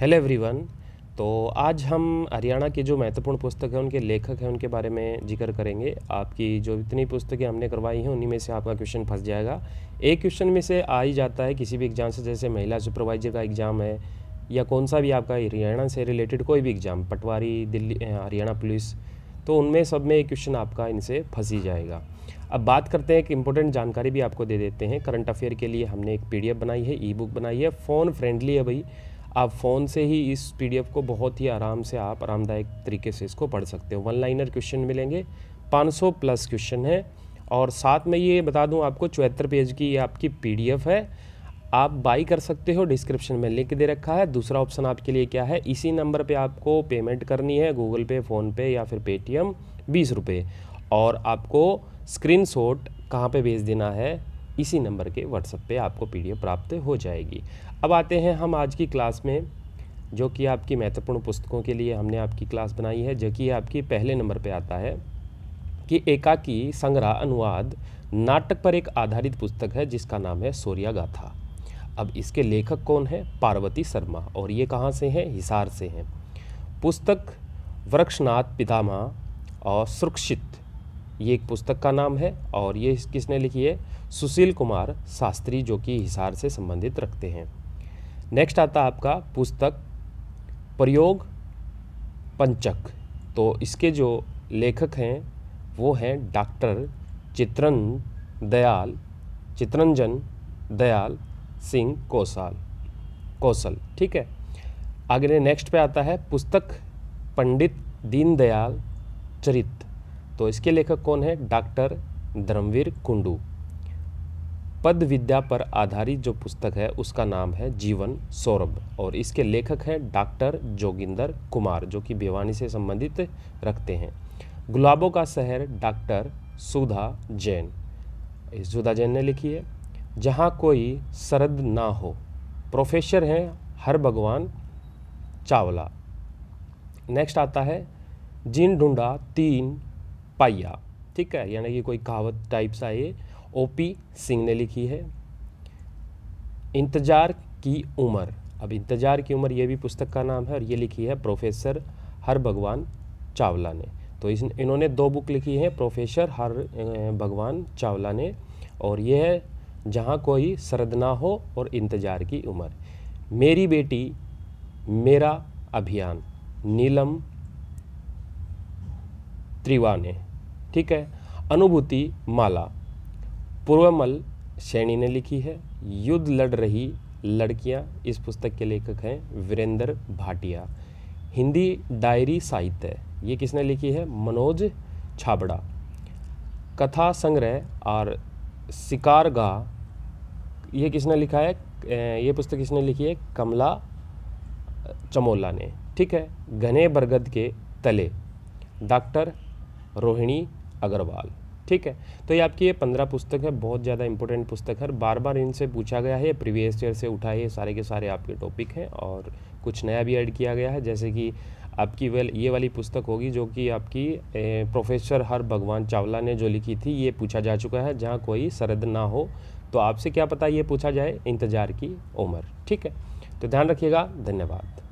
hello everyone तो आज हम हरियाणा के जो महत्वपूर्ण पुस्तक हैं उनके लेखक हैं उनके बारे में जिक्र करेंगे आपकी जो इतनी पुस्तकें हमने करवाई हैं उन्हीं में से आपका क्वेश्चन फंस जाएगा एक क्वेश्चन में से आ ही जाता है किसी भी एग्ज़ाम से जैसे महिला सुपरवाइजर का एग्ज़ाम है या कौन सा भी आपका हरियाणा से रिलेटेड कोई भी एग्ज़ाम पटवारी दिल्ली हरियाणा पुलिस तो उनमें सब में एक क्वेश्चन आपका इनसे फंस ही जाएगा अब बात करते हैं एक इंपॉर्टेंट जानकारी भी आपको दे देते हैं करंट अफेयर के लिए हमने एक पीडीएफ बनाई है ई बुक बनाई है फ़ोन फ्रेंडली है भाई आप फ़ोन से ही इस पीडीएफ को बहुत ही आराम से आप आरामदायक तरीके से इसको पढ़ सकते हो वन लाइनर क्वेश्चन मिलेंगे 500 प्लस क्वेश्चन है और साथ में ये बता दूं आपको चौहत्तर पेज की ये आपकी पीडीएफ है आप बाई कर सकते हो डिस्क्रिप्शन में लिंक दे रखा है दूसरा ऑप्शन आपके लिए क्या है इसी नंबर पे आपको पेमेंट करनी है गूगल पे फ़ोनपे या फिर पेटीएम बीस रुपये और आपको स्क्रीनशॉट कहाँ पर भेज देना है इसी नंबर के व्हाट्सएप पे आपको पी प्राप्त हो जाएगी अब आते हैं हम आज की क्लास में जो कि आपकी महत्वपूर्ण पुस्तकों के लिए हमने आपकी क्लास बनाई है जो कि आपकी पहले नंबर पर आता है कि एकाकी संग्रह अनुवाद नाटक पर एक आधारित पुस्तक है जिसका नाम है सूर्या गाथा अब इसके लेखक कौन है पार्वती शर्मा और ये कहाँ से हैं हिसार से हैं पुस्तक वृक्षनाथ पितामा और सुरक्षित ये एक पुस्तक का नाम है और ये किसने लिखी है सुशील कुमार शास्त्री जो कि हिसार से संबंधित रखते हैं नेक्स्ट आता है आपका पुस्तक प्रयोग पंचक तो इसके जो लेखक हैं वो हैं डॉक्टर चित्रन दयाल चित्रंजन दयाल सिंह कौशाल कौशल ठीक है आगे नेक्स्ट पे आता है पुस्तक पंडित दीनदयाल चरित्र तो इसके लेखक कौन है डॉक्टर धर्मवीर कुंडू पद विद्या पर आधारित जो पुस्तक है उसका नाम है जीवन सौरभ और इसके लेखक हैं डॉक्टर जोगिंदर कुमार जो कि भिवानी से संबंधित रखते हैं गुलाबों का शहर डॉक्टर सुधा जैन इस सुधा जैन ने लिखी है जहाँ कोई शरद ना हो प्रोफेसर हैं हर भगवान चावला नेक्स्ट आता है जिन ढूंढा तीन पाइया ठीक है यानी कि कोई कहावत टाइप सा ये ओ पी सिंह ने लिखी है इंतजार की उम्र अब इंतजार की उम्र ये भी पुस्तक का नाम है और ये लिखी है प्रोफेसर हर भगवान चावला ने तो इस इन्होंने दो बुक लिखी है प्रोफेसर हर भगवान चावला ने और ये है जहाँ कोई सरद ना हो और इंतजार की उम्र मेरी बेटी मेरा अभियान नीलम त्रिवा ने ठीक है अनुभूति माला पूर्वमल सैनी ने लिखी है युद्ध लड़ रही लड़कियां इस पुस्तक के लेखक हैं वीरेंद्र भाटिया हिंदी डायरी साहित्य ये किसने लिखी है मनोज छाबड़ा कथा संग्रह और शिकारगा ये किसने लिखा है ये पुस्तक किसने लिखी है कमला चमोला ने ठीक है घने बरगद के तले डॉक्टर रोहिणी अग्रवाल ठीक है तो ये आपकी ये पंद्रह पुस्तक है बहुत ज़्यादा इंपॉर्टेंट पुस्तक है बार बार इनसे पूछा गया है प्रीवियस ईयर से उठाए ये सारे के सारे आपके टॉपिक हैं और कुछ नया भी ऐड किया गया है जैसे कि आपकी वेल ये वाली पुस्तक होगी जो कि आपकी प्रोफेसर हर भगवान चावला ने जो लिखी थी ये पूछा जा चुका है जहाँ कोई सरद ना हो तो आपसे क्या पता ये पूछा जाए इंतज़ार की उम्र ठीक है तो ध्यान रखिएगा धन्यवाद